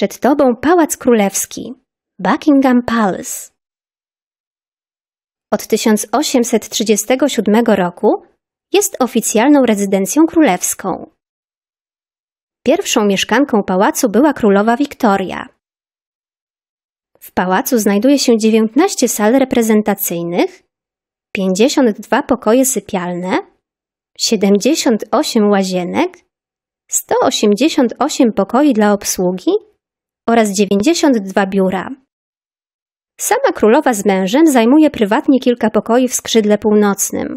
przed tobą pałac królewski, Buckingham Palace. Od 1837 roku jest oficjalną rezydencją królewską. Pierwszą mieszkanką pałacu była królowa Wiktoria. W pałacu znajduje się 19 sal reprezentacyjnych, 52 pokoje sypialne, 78 łazienek, 188 pokoi dla obsługi oraz 92 biura. Sama królowa z mężem zajmuje prywatnie kilka pokoi w skrzydle północnym.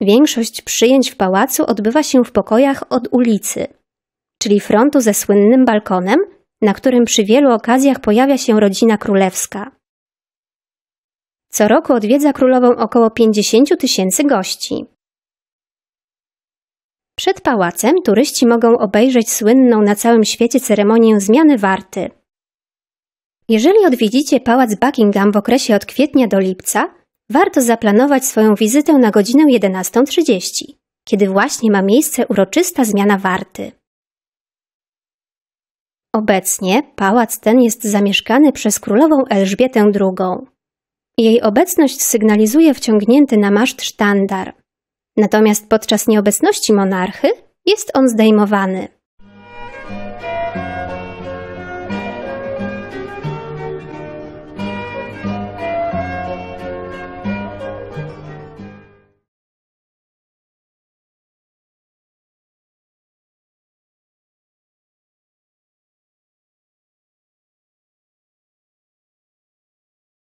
Większość przyjęć w pałacu odbywa się w pokojach od ulicy, czyli frontu ze słynnym balkonem, na którym przy wielu okazjach pojawia się rodzina królewska. Co roku odwiedza królową około 50 tysięcy gości. Przed pałacem turyści mogą obejrzeć słynną na całym świecie ceremonię zmiany warty. Jeżeli odwiedzicie pałac Buckingham w okresie od kwietnia do lipca, warto zaplanować swoją wizytę na godzinę 11.30, kiedy właśnie ma miejsce uroczysta zmiana warty. Obecnie pałac ten jest zamieszkany przez królową Elżbietę II. Jej obecność sygnalizuje wciągnięty na maszt sztandar, Natomiast podczas nieobecności monarchy jest on zdejmowany.